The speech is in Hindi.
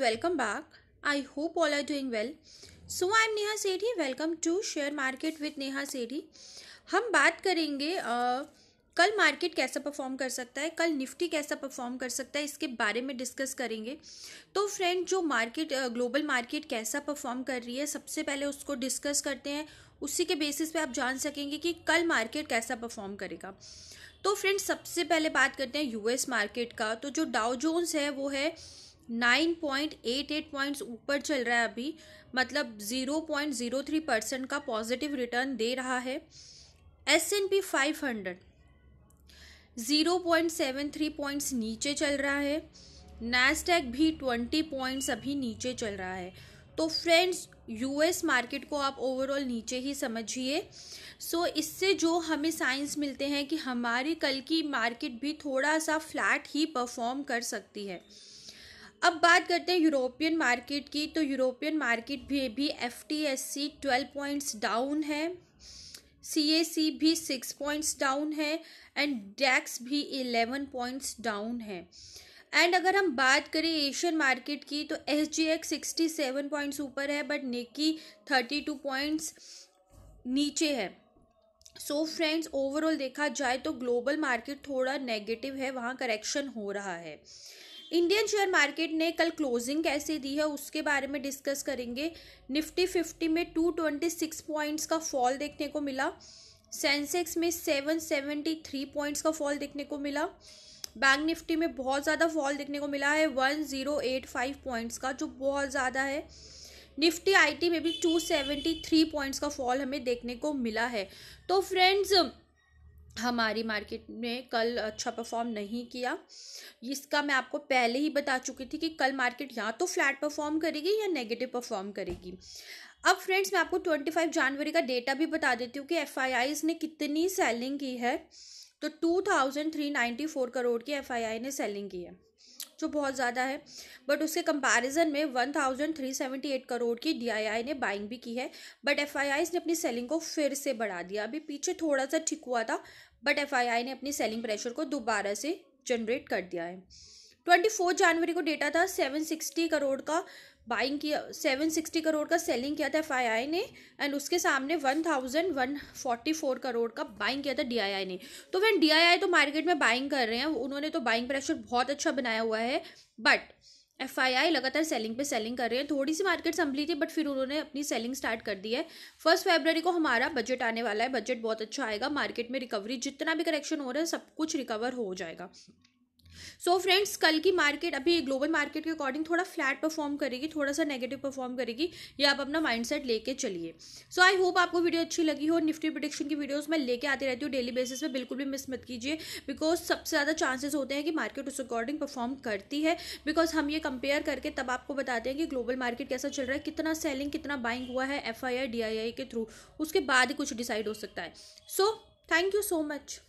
welcome back I hope all are doing well so I am Neha Sethi welcome to share market with Neha Sethi हम बात करेंगे कल मार्केट कैसा परफॉर्म कर सकता है कल निफ्टी कैसा परफॉर्म कर सकता है इसके बारे में डिस्कस करेंगे तो फ्रेंड जो मार्केट ग्लोबल मार्केट कैसा परफॉर्म कर रही है सबसे पहले उसको डिस्कस करते हैं उसी के बेसिस पे आप जान सकेंगे कि कल मार्केट कैसा परफॉर्म करेगा तो फ्रेंड सबसे पहले बात करते हैं यूएस मार्केट का तो जो डाउ जोन्स है वो है nine point eight eight points ऊपर चल रहा है अभी मतलब zero point zero three percent का पॉजिटिव रिटर्न दे रहा है S and P five hundred zero point seven three points नीचे चल रहा है नैसडैक भी ट्वेंटी पॉइंट्स अभी नीचे चल रहा है तो फ्रेंड्स यूएस मार्केट को आप ओवरऑल नीचे ही समझिए सो so, इससे जो हमें साइंस मिलते हैं कि हमारी कल की मार्केट भी थोड़ा सा फ्लैट ही परफॉर्म कर सकती है अब बात करते हैं यूरोपियन मार्केट की तो यूरोपियन मार्केट भी भी F T S C twelve points down है सी ए सी भी सिक्स पॉइंट्स डाउन है एंड डैक्स भी एलेवन पॉइंट्स डाउन है एंड अगर हम बात करें एशियन मार्केट की तो S G X sixty seven points ऊपर है but Nikkei thirty two points नीचे है सो फ्रेंड्स ओवरऑल देखा जाए तो ग्लोबल मार्केट थोड़ा नेगेटिव है वहाँ करेक्शन हो रहा है इंडियन शेयर मार्केट ने कल क्लोजिंग कैसे दी है उसके बारे में डिस्कस करेंगे निफ्टी फिफ्टी में टू ट्वेंटी सिक्स पॉइंट्स का फॉल देखने को मिला सेंसेक्स में सेवन सेवेंटी थ्री पॉइंट्स का फॉल देखने को मिला बैंक निफ्टी में बहुत ज़्यादा फॉल देखने को मिला है one zero eight five points का जो बहुत ज़्यादा है निफ्टी आईटी में भी टू सेवेंटी थ्री पॉइंट्स का फॉल हमें देखने को मिला है तो फ्रेंड्स हमारी मार्केट में कल अच्छा परफॉर्म नहीं किया इसका मैं आपको पहले ही बता चुकी थी कि कल मार्केट या तो फ्लैट परफॉर्म करेगी या नेगेटिव परफॉर्म करेगी अब फ्रेंड्स मैं आपको 25 जनवरी का डेटा भी बता देती हूँ कि एफ ने कितनी सेलिंग की है तो 2394 करोड़ की एफ ने सेलिंग की है जो बहुत ज़्यादा है बट उसके कंपैरिजन में 1378 करोड़ की डीआईआई ने बाइंग भी की है बट एफ ने अपनी सेलिंग को फिर से बढ़ा दिया अभी पीछे थोड़ा सा ठीक हुआ था बट एफ ने अपनी सेलिंग प्रेशर को दोबारा से जनरेट कर दिया है ट्वेंटी फोर जनवरी को डेटा था सेवन सिक्सटी करोड़ का बाइंग किया सेवन सिक्सटी करोड़ का सेलिंग किया था एफ ने एंड उसके सामने one thousand one forty four crore का बाइंग किया था डी ने तो वैन डी तो मार्केट में बाइंग कर रहे हैं उन्होंने तो बाइंग प्रेशर बहुत अच्छा बनाया हुआ है बट एफ लगातार सेलिंग पे सेलिंग कर रहे हैं थोड़ी सी मार्केट संभली थी बट फिर उन्होंने अपनी सेलिंग स्टार्ट कर दी है फर्स्ट फेबररी को हमारा बजट आने वाला है बजट बहुत अच्छा आएगा मार्केट में रिकवरी जितना भी करेक्शन हो रहा है सब कुछ रिकवर हो जाएगा सो so फ्रेंड्स कल की मार्केट अभी ग्लोबल मार्केट के अकॉर्डिंग थोड़ा फ्लैट परफॉर्म करेगी थोड़ा सा नेगेटिव परफॉर्म करेगी ये आप अपना माइंडसेट लेके चलिए सो आई होप आपको वीडियो अच्छी लगी हो निफ्टी प्रोडिक्शन की वीडियोस मैं लेके आती रहती हूँ डेली बेसिस पे बिल्कुल भी मिस मत कीजिए बिकॉज सबसे ज़्यादा चांसेस होते हैं कि मार्केट उस अकॉर्डिंग परफॉर्म करती है बिकॉज हम ये कंपेयर करके तब आपको बताते हैं कि ग्लोबल मार्केट कैसा चल रहा है कितना सेलिंग कितना बाइंग हुआ है एफ आई के थ्रू उसके बाद ही कुछ डिसाइड हो सकता है so thank you so much